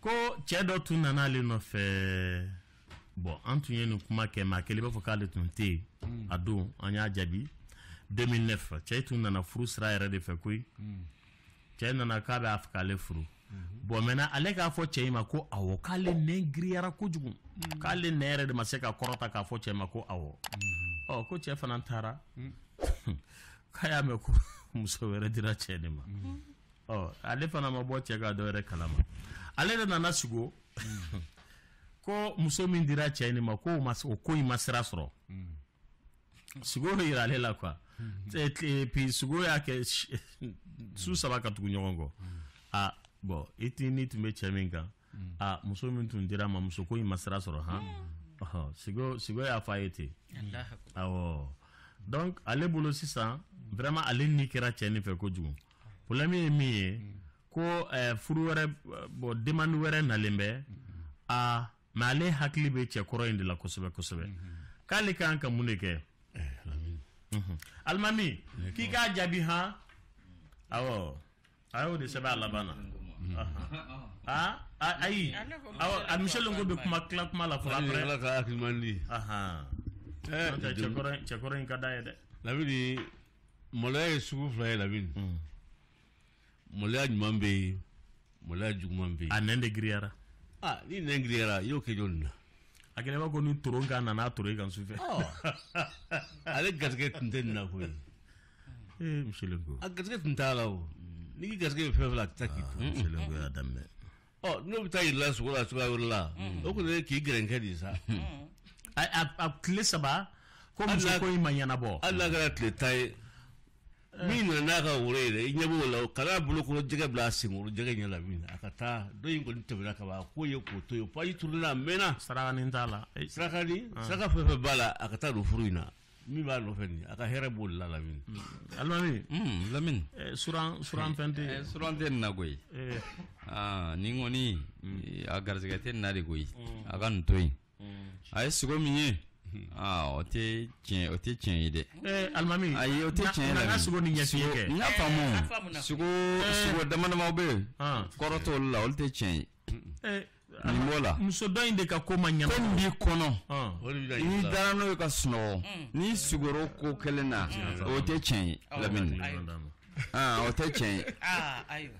ko cɛɛ dɔ tun nan'ale nɔfɛ bɔn an tun ye nin kuma kɛ ma kelen b'a fɔ k'ale tun tɛ yen hmm. a don an y'a jaabi 2009 cɛɛ tun nana furu sira yɛrɛ de fɛ koyi hmm. cɛɛ nana k'a b'a fɛ k'ale furu hmm. bɔn mɛna ale k'a fɔ cɛ in ma ko awɔ k'ale nɛn giriyara kojugu k'ale nɛn yɛrɛ de ma se ka kɔrɔta k'a fɔ cɛ ma ko awɔ ɔ ko cɛ fana taara k'a y'a mɛn ko muso wɛrɛ dira cɛ de ma ɔ ale fana ma bɔ cɛ ka dɔ wɛrɛ kalama ale yɛrɛ nana sigi ko muso min dira cɛ in ma ko o ko in ma sira sɔrɔ sigo yira ale la kuwa puis sigo y'a kɛ su saba ka tugu ɲɔgɔn kɔ mhm. a bɔn i ti ni tun bɛ cɛ min kan mhm. a muso min tun dira ma muso ko in ma sira sɔrɔ han sigo mhm. sigo y'a fɔ a ye ten awɔ donc ale bolo sisan vraiment ale ni kɛra cɛ nin fɛ kojugu problème ye min ye ko eh, furu wɛrɛ eh, bɔn demande wɛrɛ nalen bɛ a mɛ ale hakili bɛ kɔrɔ in de la kosɛbɛ kosɛbɛ k'ale kan ka mun de kɛ eh, alimami k'i k'a jaabi han awɔ a y'o de sɛbɛn a laban na ayi awɔ a misɛlen ko bɛ kuma tila kuma la fɔlɔ après ala ka hakilima di eh, cɛkɔrɔ in ka d'a ye dɛ lamini maloya ye sugu fila ye lamini mɔlɛya ɲuman bɛ yen mɔlɛya juguman ah, bɛ yen. a nɛn de giriyara. aa ah, ni nɛn giriyara i y'o kɛ jɔnni na. a kɛra b'a ko ni toro kan nana toro i kan sufɛ. Ah. ale garisɛgɛ tun tɛ nin na koyi. ee eh, musolenko. a garisɛgɛ tun t'a la o n'i k'i garisɛgɛ bɛ fɛn fɛn la a tɛ taa k'i to. musolenko y'a daminɛ. ɔ n'o bɛ taa yir'i sogo la suguya wɛrɛ la o kɔni ye k'i gɛrɛnkɛ de ye sa. a tile saba ko muso ko in ma ɲɛnabɔ. hali n'a kɛra tile tan ye min nana n'a ka woro ye i ɲɛ b'o la kan'a bolokɔrɔ jɛgɛ bila a senkɔrɔ jɛgɛ ɲɛ la min na a ka taa dɔ in kɔni tɛmɛna ka ban a ko ye k'o to yen paji turula a mɛnna sarakani t'a la sarakani saraka fɛn ah. fɛn b'a la a ka taa don furu in na min b'a nɔfɛ nin a ka hɛrɛ b'o de la lamini mm. alimami mm, lamini eh, suran suran fɛn tɛ eh, suran tɛ nin na koyi eh. ah, nin kɔni mm. a garijɛgɛ tɛ nin na de koyi a ka nin to yen a ye sogo min ye Hmm. Ah, o tɛ tiɲɛ o tɛ tiɲɛ ye dɛ. ɛɛ eh, alimami ayi o tɛ tiɲɛ yɛrɛ de nana sogo ni ɲɛfiyɛ kɛ. n y'a faamu sogo sogo dama dama bɛ yen ah. kɔrɔ t'olu la olu tɛ tiɲɛ ye. Eh, nin b'o la. muso dɔ in de ka ko ma ɲɛnabɔ. ko nin b'i kɔnɔ ah. n'i dara n'o ye ka sunɔgɔ hmm. n'i sugoro ko kelen na o tɛ tiɲɛ ye lamini o tɛ tiɲɛ ye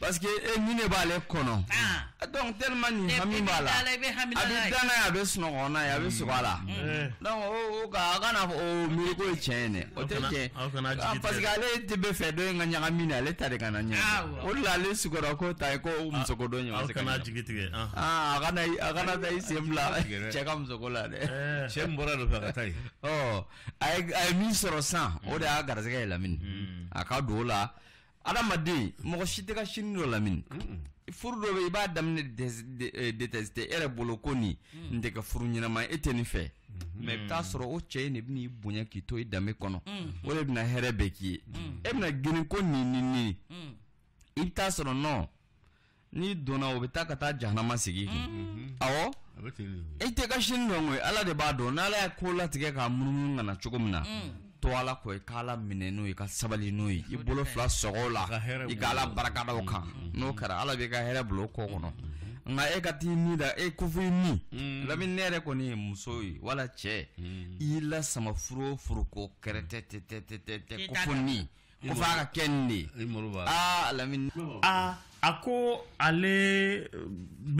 parce que e eh, ɲi ne b'ale kɔnɔ ah. donc tellement nin hami b'a la a bɛ dan ye a bɛ sunɔgɔ n'a ye a bɛ sɔgɔ a la ah, donc o o ka a kana fɔ o miiriko ye tiɲɛ ye dɛ o tɛ tiɲɛ parce que ale tɛ bɛ fɛ dɔ in ka ɲagami na ale ta de ka na ɲɛ o de la ale sugɔra ko ta ye ko musoko dɔ ɲɔgɔn se ka ɲɛ a kana a kana taa i sen bila cɛ ka musoko la dɛ cɛ min bɔra nɔfɛ a ka taa yen ɔ a ye min sɔrɔ sisan o de y'a garisɛgɛ yɛlɛmini a ka don o la adamaden mɔgɔ si tɛ ka sini dɔ lamini furu dɔ bɛ i b'a daminɛ déteste e eh, yɛrɛ bolo ko mm. nin n tɛ kɛ furu ɲɛnama e tɛ nin fɛ mɛ mm-hmm. i bɛ mm. taa sɔrɔ o cɛ in de bɛn'i bonya k'i to i danbe kɔnɔ mm-hmm. o de bɛna hɛrɛ bɛɛ k'i ye e bɛna mm. girin ko nin nin nin i bɛ taa sɔrɔ nɔn n'i donna o bɛ taa ka taa jahanama sigi i mm-hmm. kun awɔ e tɛ ka sini dɔn koyi ala de b'a dɔn n'ala ye ko latigɛ k'a munumunu ka cogo min na to ala kɔ i ka ala minɛ n'o ye ka sabali n'o ye i bolo fila sɔgɔ la i ka ala barikada o kan n'o kɛra ala b'i ka hɛrɛ bila o kɔ kɔnɔ nka e ka t'i ni da e kofo i ni mm-hmm. labi ne yɛrɛ kɔni ye muso ye wala cɛ mm-hmm. i y'i lasama furu o furu ko kɛrɛtɛ tɛ tɛ tɛ tɛ tɛ kofo ni ko f'a ka kɛ nin de ye aa lamini. aa a ko ale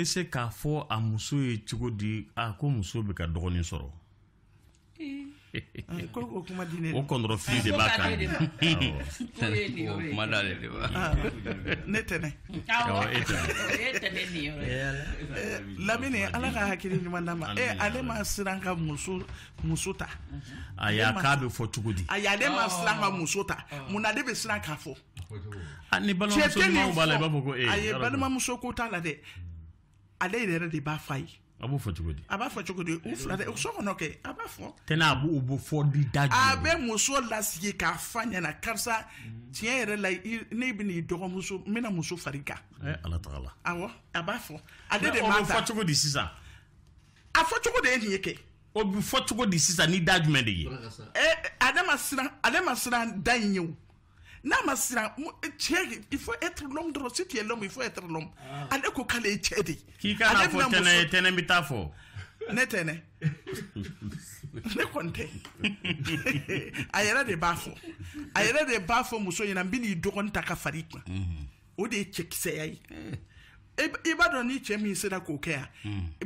bɛ se k'a fɔ a muso ye cogo di a ko muso bɛ ka dɔgɔnin sɔrɔ. Ah, ne tɛnɛ lamini ala ka hakili ɲuman d'a ma ee ale ma siran ka muso muso ta a y'a k'a bɛ fɔ cogo di a ma siran ka muso ta munna ale siran k'a fɔ ni balimamuso ɲumanw b'a la fɔ eh, a ye balimamuso ko t'a la dɛ ale yɛrɛ de b'a fa ye abu fɔ cogo di. a b'a fɔ cogo di u fila dɛ so kɔnɔ kɛ a b'a fɔ. tɛnɛ a b'o bɔ fɔ di da jumɛn. a bɛ muso lasigi k'a fa ɲɛna karisa tiɲɛ yɛrɛ la ne bɛ n'i dɔgɔmuso n bɛna muso fari kan. ɛ eh, ala taga la. awɔ a b'a fɔ ale de b'a ta. o bɛ fɔ cogo di sisan. a fɔ cogo de ye nin eh, ye eh, kɛ. o bɛ fɔ cogo di sisan ni da jumɛn de ye. ɛ ale ma siran ale ma siran da in ye o. n'a sira cɛ il faut être l'homme dɔrɔn si tu es l'homme il faut être l'homme ale ko k'ale ye cɛ de k'i ka n'a fɔ tɛnɛ ye tɛnɛ bɛ taa fɔ ne tɛnɛ ne kɔni tɛ a yɛrɛ de b'a fɔ a yɛrɛ de b'a fɔ muso ɲɛna n bɛn'i dɔgɔnin ta ka far'i kan o de ye cɛkisɛya ye i b'a dɔn ni cɛ min sera k'o kɛ yan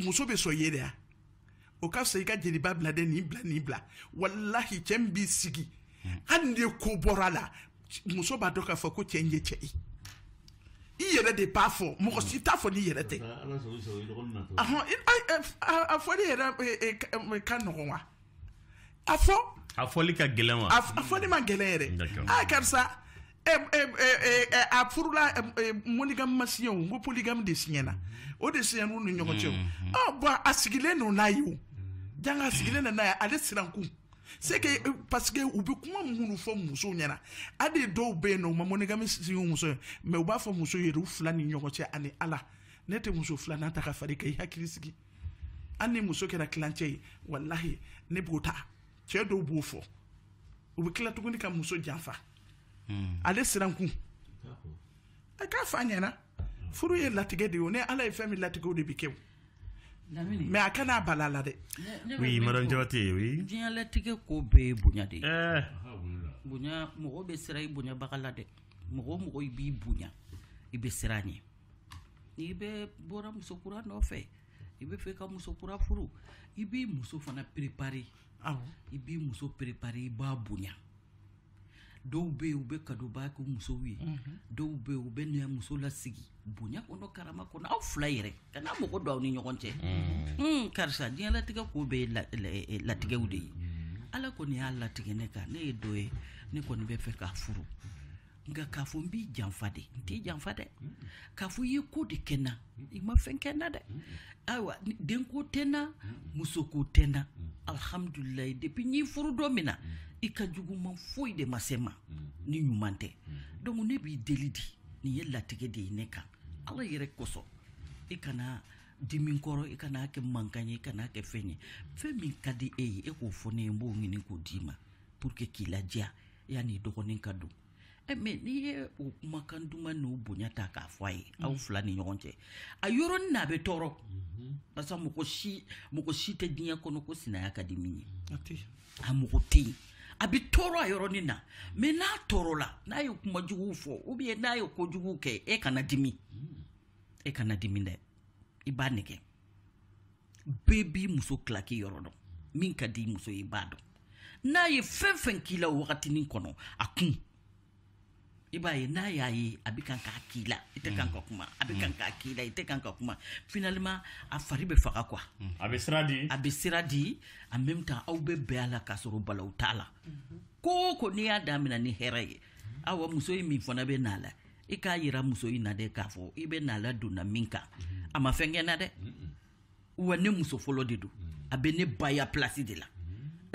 muso bɛ sɔn i ye de yan o ka fisa i ka jeliba bila dɛ nin bila nin bila walahi cɛ min b'i sigi hali ni ko bɔra la muso b'a dɔn k'a fɔ ko cɛ in ye cɛ ye i yɛrɛ de b'a fɔ mɔgɔ si t'a fɔ n'i yɛrɛ tɛ a fɔli yɛrɛ e, e, e, ka nɔgɔn wa a fɔ a fɔli ka gɛlɛn wa a fɔli ma gɛlɛn yɛrɛ a karisa a furula moligami ma siɲɛ o ko poligami de siɲɛna o de siɲɛn'u ni ɲɔgɔn cɛ o mm-hmm. bɔn a sigilen don n'a ye o janga sigilen don n'a ye ale sirankun seke que eh, parce que u bɛ kuma minnu fɔ musow ɲɛna hali dɔw bɛ yen nɔ u ma mɔnikami sigi muso ye mɛ u b'a fɔ muso ye u fila ni ɲɔgɔn cɛ ani ala ne tɛ muso filanan ta ka fari kɛ i hakili sigi hali ni muso kɛra kilancɛ ye walahi ne b'o ta cɛ dɔw b'o fɔ u bɛ tila tuguni ka muso janfa hmm. ale sirankun a k'a fa ɲɛna furu ye latigɛ de ye o ni ala ye fɛn min latigɛ o de bɛ kɛ o mais a kana bala la dɛ oui madame jabate oui diɲɛlatigɛ ko bɛɛ ye bonya de ye eh. bonya mɔgɔ bɛ sira i bonyabaga la dɛ mɔgɔ mɔgɔ i b'i bonya i bɛ sira a ɲɛ n'i bɛ bɔra musokura nɔfɛ i bɛ fɛ ka musokura furu ah i b'i muso fana prépare i b'i muso prépare i b'a bonya dɔw be yen be bɛ kadoba kɛ musow ye dɔw be yen u bɛ nɛya muso lasigi bonya kɔnɔ karama kɔnɔ aw fila yɛrɛ kana mɔgɔ don aw ni ɲɔgɔn cɛ karisa diɲɛlatigɛ ko bɛɛ ye eh, latigɛw de ye ala kɔni y'a latigɛ ne kan ne ye dɔ ye ne kɔni bɛ fɛ k'a furu nka k'a fɔ n b'i janfa de n t'i janfa dɛ k'a fɔ i ye ko de kɛ na i ma fɛn kɛ na dɛ ayiwa denko tɛ na musoko tɛ na alhamdulilayi depuis ñi furu don min na mm. i ka juguman foyi de ma se ma mm-hmm. ni ɲuman tɛ mm-hmm. donc ne b'i deli di nin ye latigɛ de ye ne kan mm-hmm. ala yɛrɛ kosɔn i kana dimin kɔrɔ i kana kɛ mankan ye i kana kɛ fɛn ye fɛn min ka di e ye e k'o fɔ ne ye n b'o ɲini k'o d'i ma pour que k'i ladiya yani i dɔgɔnin ka don mɛ n'i ye o kumakan duman n'o bonya ta k'a fɔ a ye aw fila ni ɲɔgɔn cɛ a mm. yɔrɔnin mm-hmm. na a bɛ tɔɔrɔ barisa mɔgɔ si mɔgɔ si tɛ diɲɛ kɔnɔ ko sinaya ka di min ye a mɔgɔ tɛ yen a bɛ tɔɔrɔ a yɔrɔnin na mɛ n'a tɔɔrɔla n'a ye kuma juguw fɔ ou bien n'a ye ko juguw kɛ e kana dimi mm. e kana dimi dɛ i b'a nɛgɛ bɛɛ b'i muso tila yɔrɔ dɔn min ka di i muso ye i b'a dɔn n'a ye fɛn fɛn k'i la wagatinin kɔnɔ a kun i b'a n'a y'a yi abikan k'a k'i mm. mm. ite kan ka kuma abikan k'a k'i ite kan ka kuma finalement a fari be faka kwa abisradi mm. abisradi sira di a bɛ sira di en même temps aw bɛ bɛn a k'a sɔrɔ balaw t'a mhm. ko ko n'i adam na ni hɛrɛ ye awa muso yi mi fona be nala ika yira muso yi na de kafo ibe nala du n'a minka mhm. ama fenge na de wa ne muso folo de do abe ne baya place de la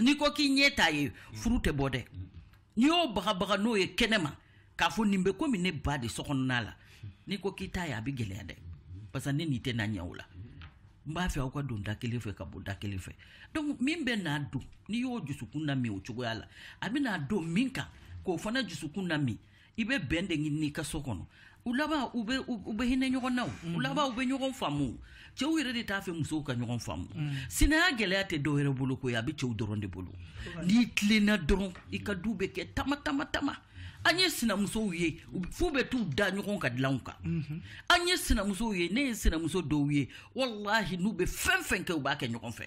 n'i ko k'i nyeta t'a ye furu tɛ bɔ dɛ baga y'o n'o ye kɛnɛ ma k'a fɔ nin bɛ komi ne ba de sɔkɔnɔna la n'i ko k'i ye a bɛ gɛlɛya dɛ parce que ne n'i tɛna ɲɛ o la n b'a fɛ aw ka don da kelen fɛ ka bɔ da kelen fɛ donc min bɛ n'a don n'i y'o jusukun na o cogoya la a bɛ n'a don min kan k'o fana jusukun na i bɛ bɛn de ɲini i ka so kɔnɔ u laban u bɛ u bɛ hinɛ ɲɔgɔn na u mhm. laban u bɛ ɲɔgɔn faamu cɛw yɛrɛ de t'a fɛ musow ka ɲɔgɔn faamu mhm. sinaya gɛlɛya tɛ dɔw bolo ko a bɛ cɛw dɔrɔn de bolo n'i tilenna dɔrɔn i ka du bɛ kɛ tama tama tama an ye sinamusow ye fuu bɛ t'u da ɲɔgɔn ka dilanw kan mhm. an ye sinamusow ye ne ye sinamuso dɔw ye wallahi n'u bɛ fɛn fɛn kɛ u b'a kɛ ɲɔgɔn fɛ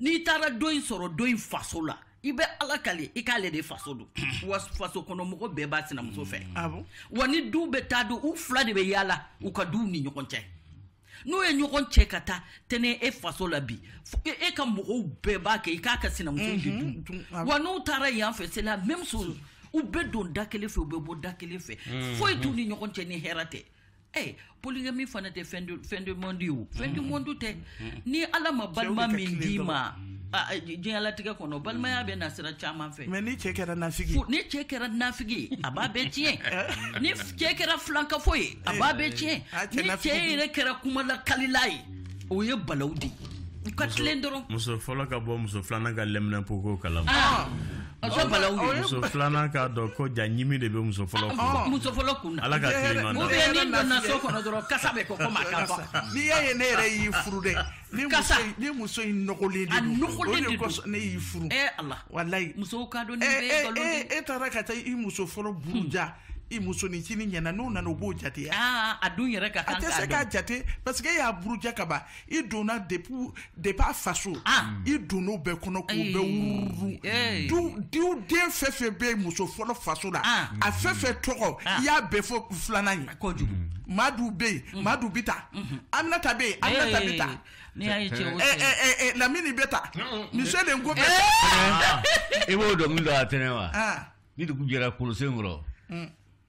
n'i taara dɔ in sɔrɔ dɔ in faso la i bɛ ala kale i k'ale de faso don wa faso kɔnɔmɔgɔ bɛɛ b'a sinamuso fɛ mm. ah wa ni duw bɛ taa don u fila de bɛ yaala u ka duw ni ɲɔgɔn cɛ n'u ye ɲɔgɔn cɛ ka taa tɛnɛ e faso la bi e, e ka mɔgɔw bɛɛ b'a kɛ i k'a ka sinamuso mhm. de dun ah wa n'u taara yan fɛ c'est la même chose u bɛ don da kelen fɛ u bɛ bɔ da kelen fɛ mhm, foyi t'u mhm. ni ɲɔgɔn cɛ ni hɛrɛ tɛ Hey, eh, polygami fana tɛ fɛn de monde o mhm, fɛn de tɛ ni ala ma balima min d'i ma diɲɛlatigɛ kɔnɔ balimaya bɛ na sira caman fɛ mɛ ni cɛ kɛra nafigi ni cɛ kɛra nafigi a b'a bɛɛ tiɲɛ ni cɛ kɛra filankafo ye a b'a bɛɛ tiɲɛ ni cɛ yɛrɛ kɛra kumalakalila ye o ye de ye muso fɔlɔ ka bɔ muso filanan ka lɛminɛpoko kalama ah, muso filanan k'a dɔn ko ja ɲimi de be muso fɔlɔ kun ah, muso na ala ka tile ni so kasa ma ka n'i y'a ye ne yɛrɛ y'i furu dɛ ni muso ni muso nɔgɔlen de de ne y'i furu ɛɛ eh, walayi ka ni eh, eh, de e taara ka taa i muso fɔlɔ buru hmm i musoninfini ɲɛna n'u nana u b'o jate ah, a dun yɛrɛ ka kan a tɛ se k'a jate parce que e y'a buruja ka ban i donna depuis depuis a faso ah. i donn'o bɛɛ kɔnɔ k'o bɛɛ wururu du du den fɛn fɛn bɛ muso fɔlɔ faso la ah. a fɛn fɛn tɔgɔ ah. i y'a bɛɛ fɔ filanan ye kojugu madu mm-hmm. bɛ yen maa dun bɛ mm-hmm. ta mm-hmm. aminata bɛ yen aminata ta lamini bɛ ta monsieur lenko bɛ ta. Eh! Ah, ah, i b'o dɔnkili dɔ a tɛnɛ wa ni dugu jɛra kolosen kɔrɔ. Mm.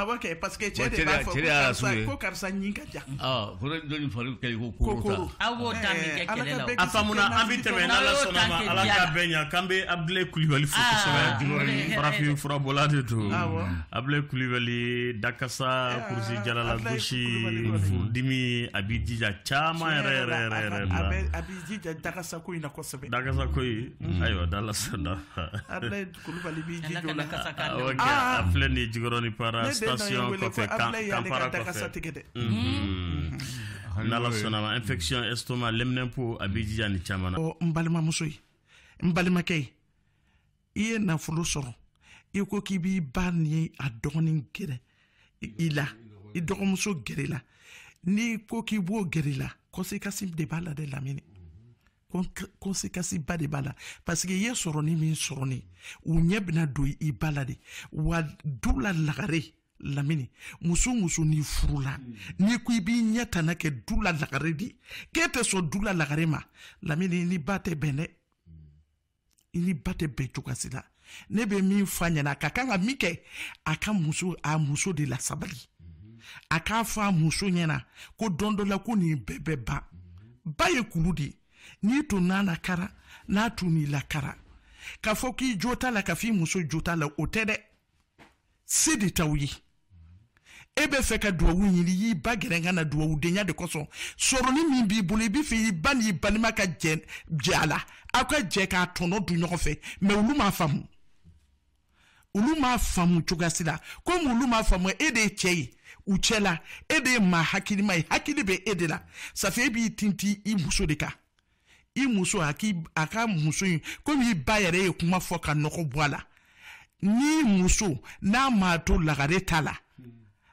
awar ah, kɛ parce que cɛɛ de b'a fɔ ko karisa ɲi ka ja fɔra dɔ ni fari kɛ ko kokoro aw ta min kɛ kɛlɛ la a faamuna an bɛ tɛmɛ n'ala sɔnna ma ala ka bɛɛ ɲa k'an bɛ abdulayi kulibali fo kosɛbɛ jukɔrɔ farafin furabɔla de don abdulayi kulibali dakasa kurusi jalala gosi furudimi a b'i jija caman yɛrɛ yɛrɛ yɛrɛ yɛrɛ la a b'i jija dakasa ko in na kosɛbɛ dakasa ko in ayiwa ah, ah, dala sɔnna abdulayi kulibali b'i jija o la a filɛ nin jikɔrɔ ni para station kɔfɛ kanpara kɔfɛ n'ala sɔnna a b'i jija nin caman na. n balimamuso ye n balimakɛ ye i ye nafolo sɔrɔ i ko k'i b'i ba nin a dɔgɔnin gɛrɛ i la i dɔgɔmuso gɛrɛ i la n'i ko k'i b'o gɛrɛ i la conséquence de b'a la dɛ lamini conséquence ba de b'a la parce que i ye sɔrɔni min sɔrɔni u ɲɛ bɛna don i ba la de wa du la lagare lamini muso muso n'i furula n'i ko i b'i ɲɛ tana kɛ du la lagare di k'e tɛ sɔn du la lagare ma lamini ni ba tɛ bɛn dɛ i ni ba tɛ bɛn cogoyasi la ne bɛ min fa ɲɛna a ka kan ka min kɛ a ka muso a muso de la sabali a k'a fɔ a muso ɲɛna ko dɔn dɔ la ko nin bɛɛ bɛ ban ba ye kulu de n'i tun n'a lakara n'a tun n'i lakara k'a fɔ k'i jo t'a la ka f'i muso jo t'a la o tɛ dɛ se de t'aw ye e fɛ ka duwawu ɲini y'i ba gɛrɛ ka na duwawudenya de kosɔn sɔrɔni min b'i bolo i b'i fɛ i ba n'i balima ka jɛ jɛ a la aw ka jɛ k'a tɔnɔ dun ɲɔgɔn fɛ mɛ olu m'a faamu olu m'a faamu cogoyasi la komi olu m'a faamu e de ye cɛ ye u cɛ la e de ye maa hakilima ye hakili bɛ e de la safɛ e b'i tinti i muso de kan i muso a ka muso in komi i ba yɛrɛ ye kuma fɔ ka nɔgɔ bɔ a la n'i muso n'a m'a to lagare t'a la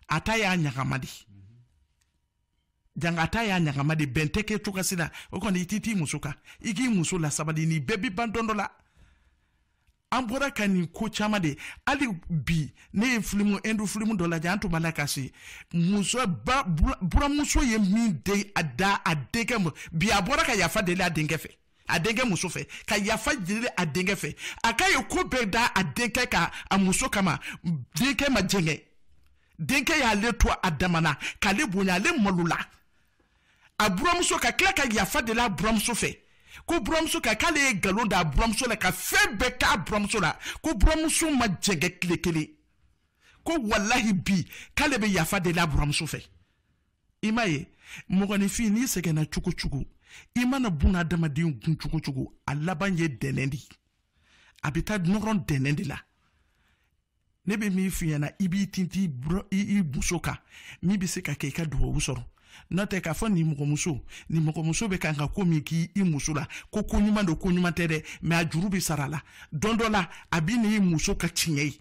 ata y'a ɲagama de janga a y'a ɲagama de bɛn tɛ kɛ cogasi la o kɔni i t'i t'i muso kan i k'i muso lasabali nin bɛɛ bi ban dɔn dɔ la an bɔra ka nin ko caman de hali bi ne ye filimu indu filimu dɔ lajɛ an tun b'a la ka se muso ba buramuso ye min de a da a denkɛ ma bi a bɔra ka yafa deli a denkɛ fɛ a denkɛ muso fɛ ka yafa deli a denkɛ fɛ a ka ye ko bɛɛ da a denkɛ ka a muso kama denkɛ ma jɛngɛ denkɛ y'ale to a dama na k'ale bonya ale malo la a buramuso ka tila ka yafa deli a buramuso fɛ ko buramuso ka k'ale ye nkalon da a buramuso la ka fɛn bɛɛ k'a buramuso la ko buramuso ma jɛngɛ tile kelen ko walahi bi k'ale bɛ yafa deli a buramuso fɛ i m'a ye mɔgɔninfin n'i sɛgɛnna cogo cogo i mana buna adamaden gun cogo cogo a laban ye dɛnɛn de ye a bɛ taa nɔrɔ dɛnɛn de la ne bɛ min f'i ɲɛna i b'i tinti i muso kan min bɛ se ka kɛ i ka duwawu sɔrɔ n'o tɛ k'a fɔ nin mɔgɔmuso nin mɔgɔmuso bɛ kan ka ko min k'i i muso la ko ko ɲuman don ko ɲuman tɛ dɛ mɛ a juru bɛ sara a la don dɔ la a bɛ n'i muso ka tiɲɛ ye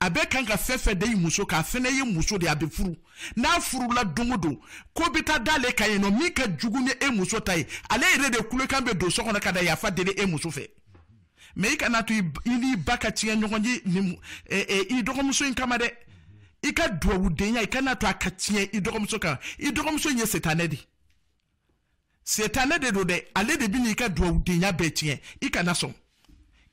a bɛ kan ka fɛn fɛn da i muso kan a fɛnɛ ye muso de ye a bɛ furu n'a furula don o don ko bɛ taa d'ale kan yen nɔ min ka jugu ni e muso ta ye ale yɛrɛ de kulekan bɛ don so kɔnɔ ka da yafa deli e muso fɛ. mɛ i kana to i n'i ba ka tiɲɛ ɲɔgɔn ye i dɔgɔmuso in kama dɛ i ka dugawudenya i kana to a ka tiɲɛ i dɔgɔmuso kan i dɔgɔmuso in ye setanɛ de setanɛ de don dɛ ale de bɛ n'i ka dugawudenya bɛɛ tiɲɛ i kana sɔn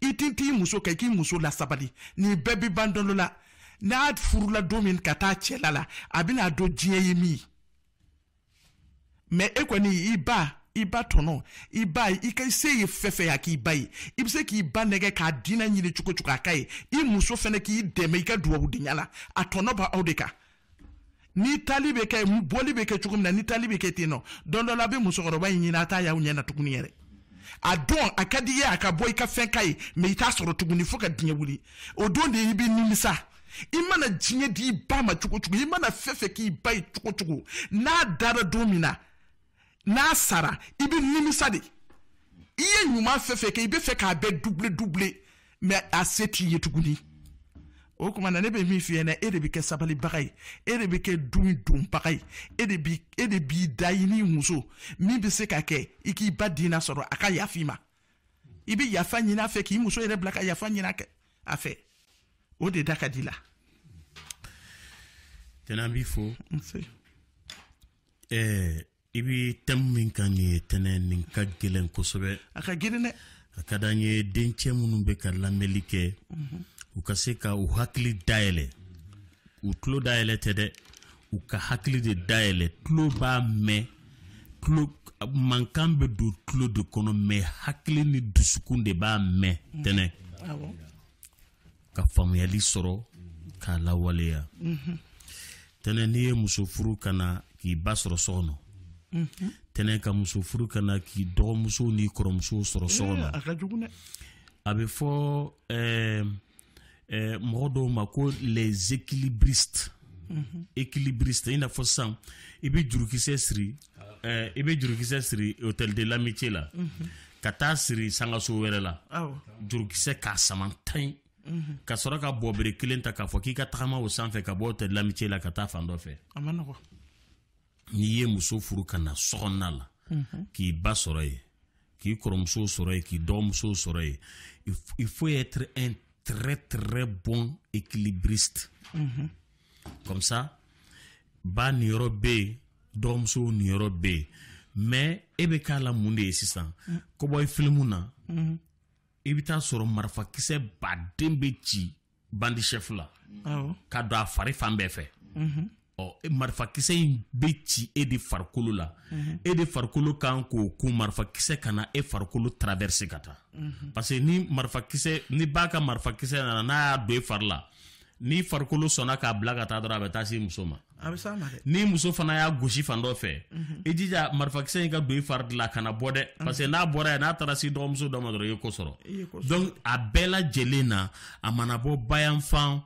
i ti t'i muso kan i k'i muso lasabali nin bɛɛ bɛ ban dɔ la n'a furula don min ka taa cɛla la a bɛna dɔn diɲɛ ye min ye mɛ e kɔni i ba i ba tɔnɔ i b'a ye i ka se ye fɛn fɛn k'i ba ye i bɛ se k'i ba nɛgɛ k'a diinɛ ɲini cogo cogo a ka ye i muso fana k'i dɛmɛ i ka dugawudenya la a tɔnɔ b'aw de kan ni tali bɛ kɛ bɔli bɛ kɛ cogo min na ni tali bɛ kɛ ten nɔ don dɔ la a bɛ musokɔrɔba in ɲini a t'a y'aw ɲɛ tuguni yɛrɛ a don a ka di i ye a ka bɔ i ka fɛn ka ye mɛ i t'a sɔrɔ tuguni fo ka diɲɛ wuli o don de i bɛ nimisa i mana diɲɛ di i ba ma cogo cogo i mana fɛn fɛn k'i ba ye cogo cogo n'a dara don min na n'asara i bɛ nimisa de i ye ɲuman fɛn fɛn kɛ i bɛ fɛ k'a bɛɛ duble duble mɛ a se t'i ye tuguni o kuma na ne bɛ min f'i ɲɛna e de bɛ kɛ sabalibaga ye e de bɛ kɛ dun donbaga ye e de b'i e de b'i da i n'i muso min bɛ se ka kɛ i k'i ba diinɛ sɔrɔ a ka yafa i ma i bɛ yafa ɲini fɛ k'i muso yɛrɛ bila ka yafa ɲini kɛ a fɛ o de da ka di la. jɛnɛ b'i fo. ɛɛ i bi tɛmu min ka nin ye tɛnɛ nin ka gɛlɛn kosɛbɛ a ka gɛlɛn dɛ a ka d'an ye dencɛ minnu bɛ ka lamɛnli kɛ u ka se ka u hakili dayɛlɛ u tulo dayɛlɛ tɛ dɛ u ka hakili de dayɛlɛ tulo b'a mɛn tulo mankan bɛ don tulo de kɔnɔ mɛ hakili ni dusukun de b'a mɛn tɛnɛ ka faamuyali sɔrɔ k'a lawaleya tɛnɛ n'i ye muso furu ka na k'i ba sɔrɔ so kɔnɔ Mhm. tɛnɛ ka muso furu kana k'i dɔgɔmuso n'i kɔrɔmuso sɔrɔ ee, sɔgɔma a ka fɔ mɔgɔ dɔw ma ko les équilibristes mhm. équilibriste i n'a fɔ sisan i bɛ jurukisɛ siri i bɛ jurukisɛ siri hôtel de l'amitié la mhm. ka taa siri sangaso wɛrɛ la jurukisɛ k'a sama tan ka sɔrɔ ka bɔbere kelen ta k'a fɔ k'i ka tagama o sanfɛ ka bɔ hôtel de l'amitié la ka taa fan dɔ fɛ n'i ye muso furu ka na sɔgɔna la k'i ba sɔrɔ yen k'i kɔrɔmuso sɔrɔ yen k'i dɔgɔmuso sɔrɔ yen il faut être un très très bon équilibriste comme ça ba niyɔrɔ bɛ yen dɔgɔmuso niyɔrɔ bɛ yen mais e bɛ k'a la mun de ye sisan mm. kɔbɔ filimu na i bɛ taa sɔrɔ marifakisɛ baden bɛ ci bandi chef la ka don a fari fan bɛɛ fɛ ɔ e marifakisɛ in bɛ ci e de farikolo la e de farikolo kan k'o kun marifakisɛ ka na e farikolo traverse ka taa parce que ni marifakisɛ ni ba ka marifakisɛ nana n'a y'a don e fari la ni farikolo sɔnna k'a bila ka taa dɔrɔn a bɛ taa se muso ma ni muso fana y'a gosi fan dɔ fɛ i jija marifakisɛ in ka don i e fari la kana bɔ dɛ parce n'a bɔra yen n'a taara se dɔgɔmuso dɔ ma dɔrɔn i ye ko sɔrɔ donc a bɛɛ lajɛlen na a mana bɔ bayanfan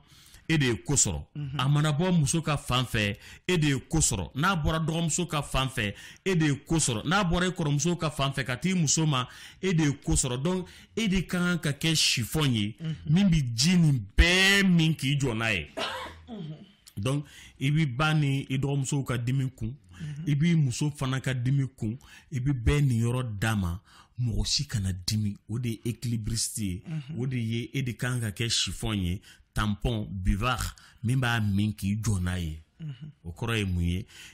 e de ye ko sɔrɔ mhm. a mana bɔ muso ka fan fɛ e de ye ko sɔrɔ n'a bɔra dɔgɔmuso ka fan fɛ e de ye ko sɔrɔ n'a bɔra i kɔrɔmuso ka fan fɛ ka t'i muso ma e de ye ko sɔrɔ donc e de ka kan ka kɛ sifɔn ye mhm. min bɛ ji nin bɛɛ min k'i jɔ n'a ye mhm. donc i b'i ba ni i dɔgɔmusow ka dimi kun i b'i muso fana ka dimi kun i bɛ bɛɛ nin yɔrɔ d'a ma mɔgɔ si kana dimi o de ye équilibriste ye o de ye e de kan ka kɛ sifɔn ye tampon buvard même à min k'i jɔ n'a ye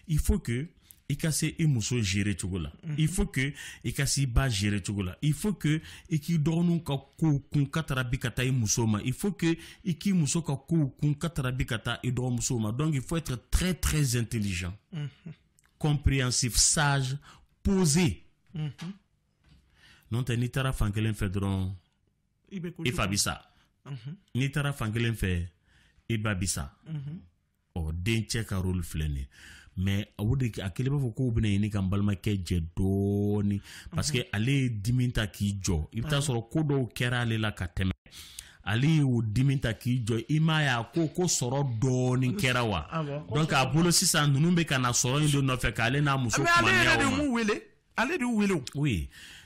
il faut que i ka et i gérer mhm. tout cela. il faut que i ka se i ba gere cogo il faut que Et qui dɔgɔninw ka kow kun ka taara bi il faut que Et qui muso ka kow kun ka taara bi ka donc il faut être très très intelligent mm -hmm. compréhensif sage posé mm -hmm. n'o tɛ n'i tara fan kelen Et dɔrɔn n'i taara fan kelen fɛ i ba bi sa ɔ dencɛ ka role filɛ nin mɛ o de a kelen b'a fɔ k'o bena ɲini ka n balimakɛ jɛ dɔɔni parce que ale ye dimi ta k'i jɔ i bɛ taa sɔrɔ ko dɔw kɛra ale la ka tɛmɛ ale y'o dimi ta k'i jɔ i m'a ya ko ko sɔrɔ dɔɔni kɛra wa donk a bolo sisan nunu be ka na sɔrɔ in de nɔfɛ k'ale n'a muso kumaniya ma ale de wele oui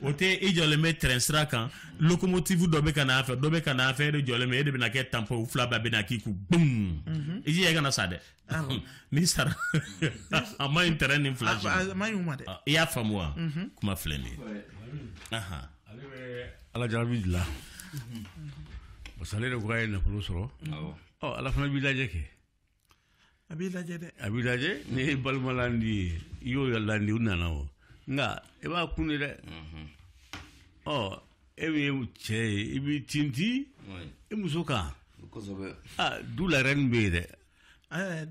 o tɛ i e jɔlen bɛ tɛrɛn sira kan lokomotifu dɔ bɛ ka na a fɛ dɔ bɛ ka na fɛ e de jɔlen bɛ e de bɛ na kɛ tanpon o fila bɛɛ bɛ na k'i kun gbum mhm. i jija i kana sa dɛ n'i sara a ma ɲi tɛrɛn ni fila jɔ a ma ɲi u ma dɛ i y'a faamu wa mhm. kuma filɛ nin ye ale bɛ alajabi dilan mhm. parce que ale de ko k'a ye nafolo sɔrɔ ɔ ala fana b'i lajɛ kɛ a b'i lajɛ dɛ a b'i lajɛ ni e balima landi ye i y'o landi u nana o nka mhm. oh, eh, i mhm. mhm. oh, b'a kun de dɛ ɔ e min ye cɛ ye i b'i tinti i muso kan du la yɛrɛ nin bɛ yen dɛ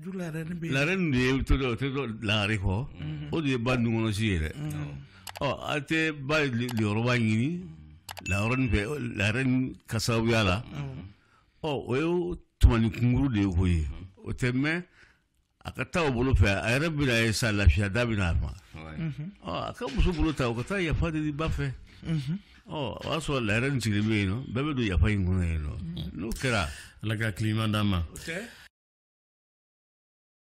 du la yɛrɛ nin bɛ de ye o tɛ dɔ o kɔ o de ye ba nunkɔnɔsi ye dɛ ɔ a tɛ ba jɔyɔrɔba ɲini layɔrɔ fɛ la oh, ka sababuya la ɔ o ye tumani kunkuru de ye o o tɛ mɛn a ka taa o bolo fɛ a yɛrɛ bɛna ye sa lafiya da bɛna ma a mm-hmm. oh, ka muso bolo ta o ka taa yafa de di ba fɛ mm-hmm. o oh, y'a sɔrɔ laɛrɛ nin sigilen bɛ yen nɔ bɛɛ bɛ don yafa in kɔnɔ yen nɔ n'o kɛra ala ka hakili d'a ma